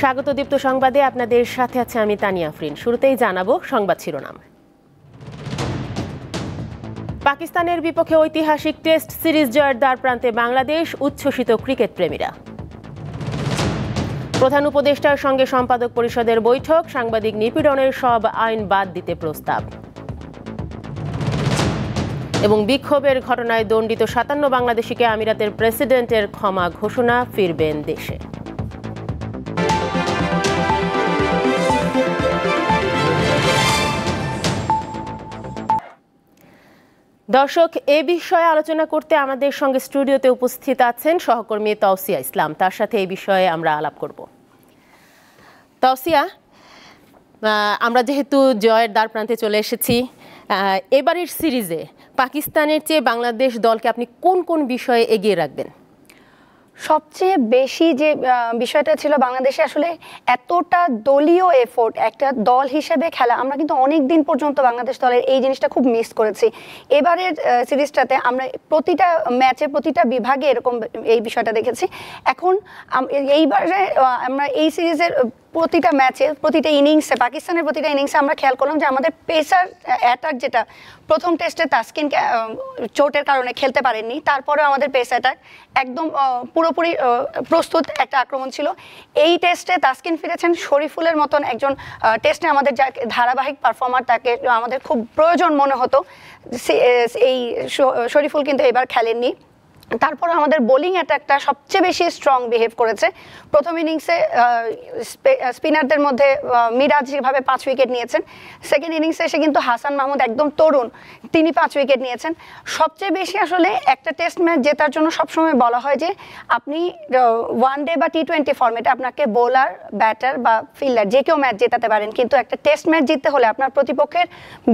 স্বাগত দীপ্ত সংবাদে আপনাদের সাথে আছে আমি তানিয়া আফরিন শুরুতেই জানাবো সংবাদ শিরোনাম পাকিস্তানের বিপক্ষে ঐতিহাসিক টেস্ট সিরিজ জয়ের দ্বার প্রান্তে বাংলাদেশ উচ্ছ্বসিত ক্রিকেট প্রেমীরা প্রধান উপদেষ্টার সঙ্গে সম্পাদক পরিষদের বৈঠক সাংবাদিক নিপীড়নের সব আইন বাদ দিতে প্রস্তাব এবং বিক্ষোভের ঘটনায় দণ্ডিত সাতান্ন বাংলাদেশিকে আমিরাতের প্রেসিডেন্টের ক্ষমা ঘোষণা ফিরবেন দেশে দর্শক এ বিষয়ে আলোচনা করতে আমাদের সঙ্গে স্টুডিওতে উপস্থিত আছেন সহকর্মী তাওসিয়া ইসলাম তার সাথে এই বিষয়ে আমরা আলাপ করব তাওসিয়া আমরা যেহেতু জয়ের দ্বার প্রান্তে চলে এসেছি এবারের সিরিজে পাকিস্তানের চেয়ে বাংলাদেশ দলকে আপনি কোন কোন বিষয়ে এগিয়ে রাখবেন সবচেয়ে বেশি যে বিষয়টা ছিল বাংলাদেশে আসলে এতটা দলীয় এফোর্ট একটা দল হিসেবে খেলা আমরা কিন্তু অনেক দিন পর্যন্ত বাংলাদেশ দলের এই জিনিসটা খুব মিস করেছি এবারের সিরিজটাতে আমরা প্রতিটা ম্যাচে প্রতিটা বিভাগে এরকম এই বিষয়টা দেখেছি এখন এইবারে আমরা এই সিরিজের প্রতিটা ম্যাচে প্রতিটা ইনিংসে পাকিস্তানের প্রতিটা ইনিংসে আমরা খেয়াল করলাম যে আমাদের পেসার অ্যাটাক যেটা প্রথম টেস্টে তাস্কিন চোটের কারণে খেলতে পারেননি তারপরেও আমাদের পেস অ্যাটাক একদম পুরোপুরি প্রস্তুত একটা আক্রমণ ছিল এই টেস্টে তাস্কিন ফিরেছেন শরীফুলের মতন একজন টেস্টে আমাদের যা ধারাবাহিক পারফর্মার তাকে আমাদের খুব প্রয়োজন মনে হতো এই শরীফুল কিন্তু এবার খেলেননি তারপর আমাদের বোলিং অ্যাটাকটা সবচেয়ে বেশি স্ট্রং বিহেভ করেছে প্রথম ইনিংসে স্পিনারদের মধ্যে মিরাজ যেভাবে পাঁচ উইকেট নিয়েছেন সেকেন্ড ইনিংসে এসে কিন্তু হাসান মাহমুদ একদম তরুণ তিনি পাঁচ উইকেট নিয়েছেন সবচেয়ে বেশি আসলে একটা টেস্ট ম্যাচ জেতার জন্য সবসময় বলা হয় যে আপনি ওয়ান ডে বা টি টোয়েন্টি ফর্মেটে আপনাকে বোলার ব্যাটার বা ফিল্ডার যে কেউ ম্যাচ জেতাতে পারেন কিন্তু একটা টেস্ট ম্যাচ জিততে হলে আপনার প্রতিপক্ষের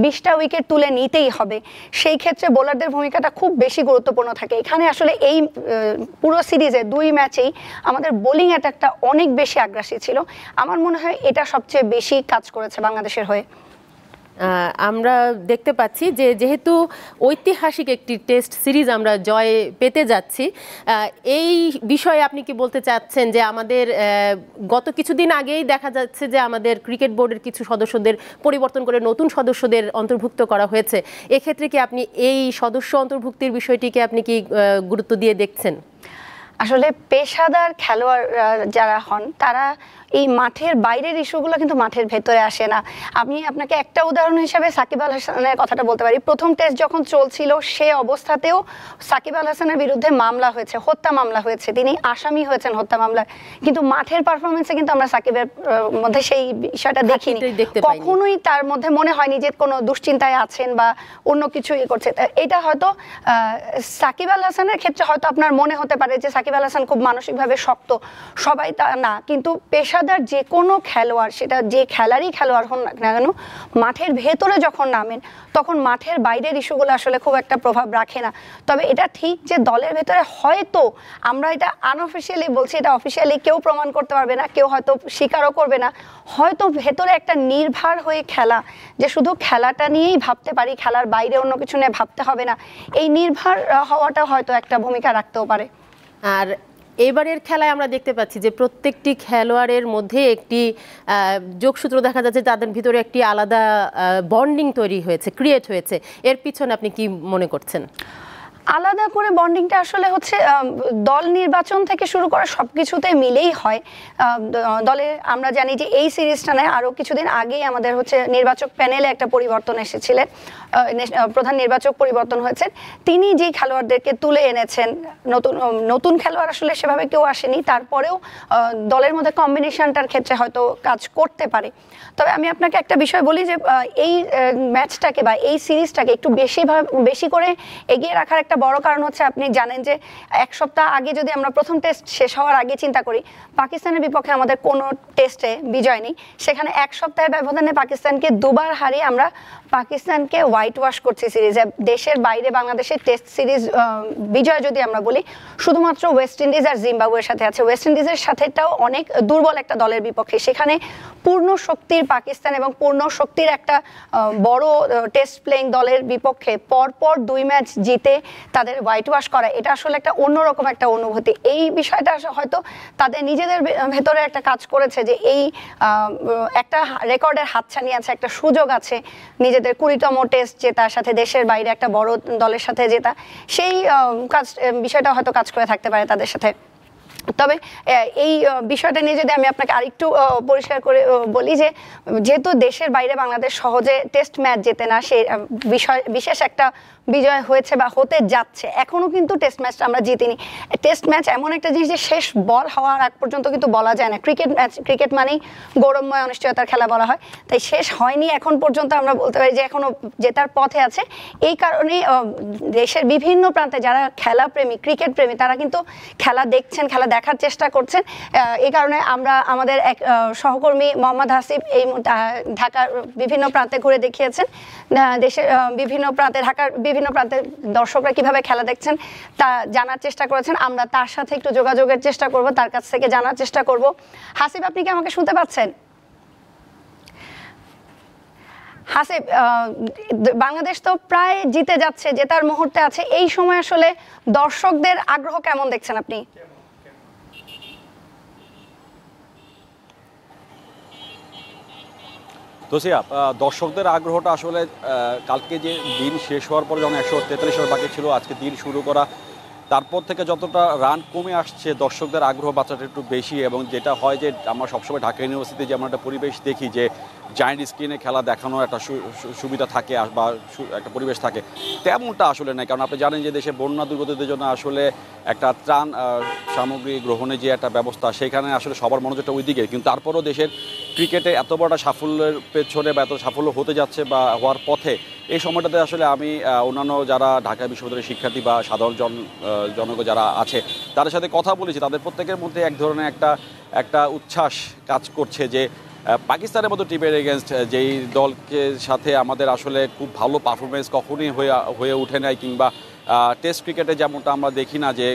বিশটা উইকেট তুলে নিতেই হবে সেই ক্ষেত্রে বোলারদের ভূমিকাটা খুব বেশি গুরুত্বপূর্ণ থাকে এখানে আসলে আসলে এই পুরো সিরিজে দুই ম্যাচেই আমাদের বোলিং অ্যাটাকটা অনেক বেশি আগ্রাসী ছিল আমার মনে হয় এটা সবচেয়ে বেশি কাজ করেছে বাংলাদেশের হয়ে আমরা দেখতে পাচ্ছি যে যেহেতু ঐতিহাসিক একটি টেস্ট সিরিজ আমরা জয় পেতে যাচ্ছি এই বিষয়ে আপনি কি বলতে চাচ্ছেন যে আমাদের গত কিছুদিন আগেই দেখা যাচ্ছে যে আমাদের ক্রিকেট বোর্ডের কিছু সদস্যদের পরিবর্তন করে নতুন সদস্যদের অন্তর্ভুক্ত করা হয়েছে এক্ষেত্রে কি আপনি এই সদস্য অন্তর্ভুক্তির বিষয়টিকে আপনি কি গুরুত্ব দিয়ে দেখছেন আসলে পেশাদার খেলোয়াড় যারা হন তারা এই মাঠের বাইরের ইস্যুগুলো কিন্তু মাঠের ভেতরে আসে না আমি আপনাকে একটা উদাহরণ হিসাবে সাকিব আল হাসানের কথাটা বলতে পারি প্রথম টেস্ট যখন চলছিল সে অবস্থাতেও সাকিব আল হাসানের বিরুদ্ধে মামলা হয়েছে হত্যা মামলা হয়েছে তিনি আসামি হয়েছেন হত্যা মামলায় কিন্তু মাঠের পারফরমেন্সে কিন্তু আমরা সাকিবের মধ্যে সেই বিষয়টা দেখিনি কখনোই তার মধ্যে মনে হয়নি যে কোনো দুশ্চিন্তায় আছেন বা অন্য কিছু ইয়ে করছে এটা হয়তো সাকিব আল হাসানের ক্ষেত্রে হয়তো আপনার মনে হতে পারে যে সাকিব আল হাসান খুব মানসিকভাবে শক্ত সবাই তা না কিন্তু পেশা পেশাদার যে কোনো খেলোয়াড় সেটা যে খেলারই খেলোয়াড় হন না কেন মাঠের ভেতরে যখন নামেন তখন মাঠের বাইরের ইস্যুগুলো আসলে খুব একটা প্রভাব রাখে না তবে এটা ঠিক যে দলের ভেতরে হয়তো আমরা এটা আনঅফিসিয়ালি বলছি এটা অফিসিয়ালি কেউ প্রমাণ করতে পারবে না কেউ হয়তো স্বীকারও করবে না হয়তো ভেতরে একটা নির্ভার হয়ে খেলা যে শুধু খেলাটা নিয়েই ভাবতে পারি খেলার বাইরে অন্য কিছু নিয়ে ভাবতে হবে না এই নির্ভার হওয়াটা হয়তো একটা ভূমিকা রাখতেও পারে আর এবারের খেলায় আমরা দেখতে পাচ্ছি যে প্রত্যেকটি খেলোয়াড়ের মধ্যে একটি যোগসূত্র দেখা যাচ্ছে তাদের ভিতরে একটি আলাদা বন্ডিং তৈরি হয়েছে ক্রিয়েট হয়েছে এর পিছনে আপনি কি মনে করছেন আলাদা করে বন্ডিংটা আসলে হচ্ছে দল নির্বাচন থেকে শুরু করা সব কিছুতে মিলেই হয় দলে আমরা জানি যে এই সিরিজটা নেয় আরও কিছুদিন আগেই আমাদের হচ্ছে নির্বাচক প্যানেলে একটা পরিবর্তন এসেছিলেন প্রধান নির্বাচক পরিবর্তন হয়েছে তিনি যেই খেলোয়াড়দেরকে তুলে এনেছেন নতুন নতুন খেলোয়াড় আসলে সেভাবে কেউ আসেনি তারপরেও দলের মধ্যে কম্বিনেশনটার ক্ষেত্রে হয়তো কাজ করতে পারে তবে আমি আপনাকে একটা বিষয় বলি যে এই ম্যাচটাকে বা এই সিরিজটাকে একটু বেশি বেশি করে এগিয়ে রাখার একটা একটা বড় কারণ হচ্ছে আপনি জানেন যে এক সপ্তাহ আগে যদি আমরা প্রথম টেস্ট শেষ হওয়ার আগে চিন্তা করি পাকিস্তানের বিপক্ষে আমাদের কোনো টেস্টে বিজয় নেই সেখানে এক সপ্তাহের ব্যবধানে পাকিস্তানকে দুবার হারিয়ে আমরা পাকিস্তানকে হোয়াইট ওয়াশ করছি সিরিজে দেশের বাইরে বাংলাদেশের টেস্ট সিরিজ বিজয় যদি আমরা বলি শুধুমাত্র ওয়েস্ট ইন্ডিজ আর জিম্বাবুয়ের সাথে আছে ওয়েস্ট ইন্ডিজের সাথেটাও অনেক দুর্বল একটা দলের বিপক্ষে সেখানে পূর্ণ শক্তির পাকিস্তান এবং পূর্ণ শক্তির একটা বড় টেস্ট প্লেইং দলের বিপক্ষে পরপর দুই ম্যাচ জিতে তাদের হোয়াইট ওয়াশ করা এটা আসলে একটা অন্যরকম একটা অনুভূতি এই বিষয়টা হয়তো তাদের নিজেদের ভেতরে একটা কাজ করেছে যে এই একটা রেকর্ডের হাতছানি আছে একটা সুযোগ আছে নিজেদের কুড়িতম টেস্ট জেতার সাথে দেশের বাইরে একটা বড় দলের সাথে জেতা সেই কাজ বিষয়টা হয়তো কাজ করে থাকতে পারে তাদের সাথে তবে এই বিষয়টা নিয়ে যদি আমি আপনাকে আরেকটু পরিষ্কার করে বলি যে যেহেতু দেশের বাইরে বাংলাদেশ সহজে টেস্ট ম্যাচ জেতে না সে বিষয় বিশেষ একটা বিজয় হয়েছে বা হতে যাচ্ছে এখনও কিন্তু টেস্ট ম্যাচটা আমরা জিতিনি টেস্ট ম্যাচ এমন একটা জিনিস যে শেষ বল হওয়ার আগ পর্যন্ত কিন্তু বলা যায় না ক্রিকেট ম্যাচ ক্রিকেট মানেই গৌরবময় অনিশ্চয়তার খেলা বলা হয় তাই শেষ হয়নি এখন পর্যন্ত আমরা বলতে পারি যে এখনও জেতার পথে আছে এই কারণে দেশের বিভিন্ন প্রান্তে যারা খেলা প্রেমী ক্রিকেট প্রেমী তারা কিন্তু খেলা দেখছেন খেলা দেখার চেষ্টা করছেন এই কারণে আমরা আমাদের এক সহকর্মী মোহাম্মদ হাসিফ এই ঢাকার বিভিন্ন প্রান্তে ঘুরে দেখিয়েছেন দেশের বিভিন্ন প্রান্তে ঢাকার বিভিন্ন বিভিন্ন প্রান্তের দর্শকরা কিভাবে খেলা দেখছেন তা জানার চেষ্টা করেছেন আমরা তার সাথে একটু যোগাযোগের চেষ্টা করব তার কাছ থেকে জানার চেষ্টা করব হাসিব আপনি কি আমাকে শুনতে পাচ্ছেন হাসিব বাংলাদেশ তো প্রায় জিতে যাচ্ছে জেতার মুহূর্তে আছে এই সময় আসলে দর্শকদের আগ্রহ কেমন দেখছেন আপনি তো সে দর্শকদের আগ্রহটা আসলে কালকে যে দিন শেষ হওয়ার পর যখন একশো তেতাল্লিশ বাকি ছিল আজকে দিন শুরু করা তারপর থেকে যতটা রান কমে আসছে দর্শকদের আগ্রহ বাচ্চাটা একটু বেশি এবং যেটা হয় যে আমরা সবসময় ঢাকা ইউনিভার্সিটিতে আমরা একটা পরিবেশ দেখি যে জায়েন্ট স্ক্রিনে খেলা দেখানোর একটা সুবিধা থাকে বা একটা পরিবেশ থাকে তেমনটা আসলে নাই কারণ আপনি জানেন যে দেশে বন্যা দুর্গতদের জন্য আসলে একটা ত্রাণ সামগ্রী গ্রহণে যে একটা ব্যবস্থা সেখানে আসলে সবার মনোযোগটা দিকে কিন্তু তারপরও দেশের ক্রিকেটে এত বড় সাফল্যের পেছনে বা এত সাফল্য হতে যাচ্ছে বা হওয়ার পথে এই সময়টাতে আসলে আমি অন্যান্য যারা ঢাকা বিশ্ববিদ্যালয়ের শিক্ষার্থী বা সাধারণ জন জনগণ যারা আছে তাদের সাথে কথা বলেছি তাদের প্রত্যেকের মধ্যে এক ধরনের একটা একটা উচ্ছ্বাস কাজ করছে যে পাকিস্তানের মতো টিমের এগেনস্ট যেই দলকে সাথে আমাদের আসলে খুব ভালো পারফরমেন্স কখনই হয়ে হয়ে ওঠে নাই কিংবা টেস্ট ক্রিকেটে যেমনটা আমরা দেখি না যে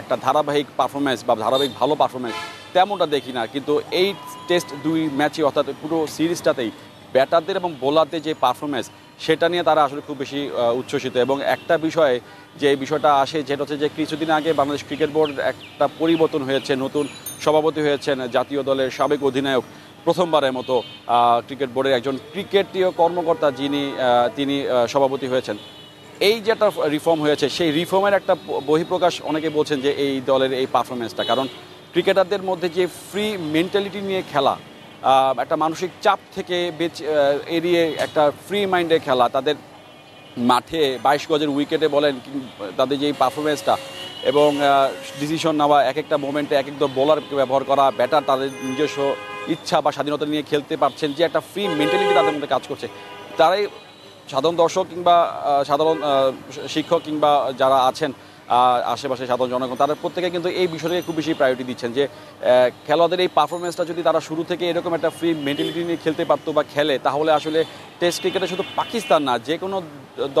একটা ধারাবাহিক পারফরমেন্স বা ধারাবাহিক ভালো পারফরমেন্স তেমনটা দেখি না কিন্তু এই টেস্ট দুই ম্যাচে অর্থাৎ পুরো সিরিজটাতেই ব্যাটারদের এবং বোলারদের যে পারফরমেন্স সেটা নিয়ে তারা আসলে খুব বেশি উচ্ছ্বসিত এবং একটা বিষয়ে যে বিষয়টা আসে যেটা হচ্ছে যে কিছুদিন আগে বাংলাদেশ ক্রিকেট বোর্ড একটা পরিবর্তন হয়েছে নতুন সভাপতি হয়েছেন জাতীয় দলের সাবেক অধিনায়ক প্রথমবারের মতো ক্রিকেট বোর্ডের একজন ক্রিকেটীয় কর্মকর্তা যিনি তিনি সভাপতি হয়েছেন এই যে একটা রিফর্ম হয়েছে সেই রিফর্মের একটা বহিঃপ্রকাশ অনেকে বলছেন যে এই দলের এই পারফরমেন্সটা কারণ ক্রিকেটারদের মধ্যে যে ফ্রি মেন্টালিটি নিয়ে খেলা একটা মানসিক চাপ থেকে বেচ এড়িয়ে একটা ফ্রি মাইন্ডে খেলা তাদের মাঠে বাইশ গজের উইকেটে বলেন তাদের যে পারফরমেন্সটা এবং ডিসিশন নেওয়া এক একটা মোমেন্টে এক একটা বোলারকে ব্যবহার করা ব্যাটার তাদের নিজস্ব ইচ্ছা বা স্বাধীনতা নিয়ে খেলতে পারছেন যে একটা ফ্রি মেন্টালিটি তাদের মধ্যে কাজ করছে তারাই সাধারণ দর্শক কিংবা সাধারণ শিক্ষক কিংবা যারা আছেন আশেপাশে সাধারণ জনগণ তাদের প্রত্যেকে কিন্তু এই বিষয়টাকে খুব বেশি প্রায়োরিটি দিচ্ছেন যে খেলোয়াদের এই পারফরমেন্সটা যদি তারা শুরু থেকে এরকম একটা ফ্রি মেন্টালিটি নিয়ে খেলতে পারতো বা খেলে তাহলে আসলে টেস্ট ক্রিকেটে শুধু পাকিস্তান না যে কোনো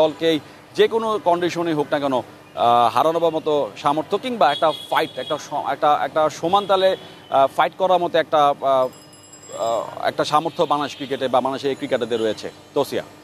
দলকেই যে কোনো কন্ডিশনে হোক না কেন হারানোর মতো সামর্থ্য কিংবা একটা ফাইট একটা একটা একটা সমান তালে ফাইট করার মতো একটা একটা সামর্থ্য বাংলাদেশ ক্রিকেটে বা বাংলাদেশের এই ক্রিকেটারদের রয়েছে তোসিয়া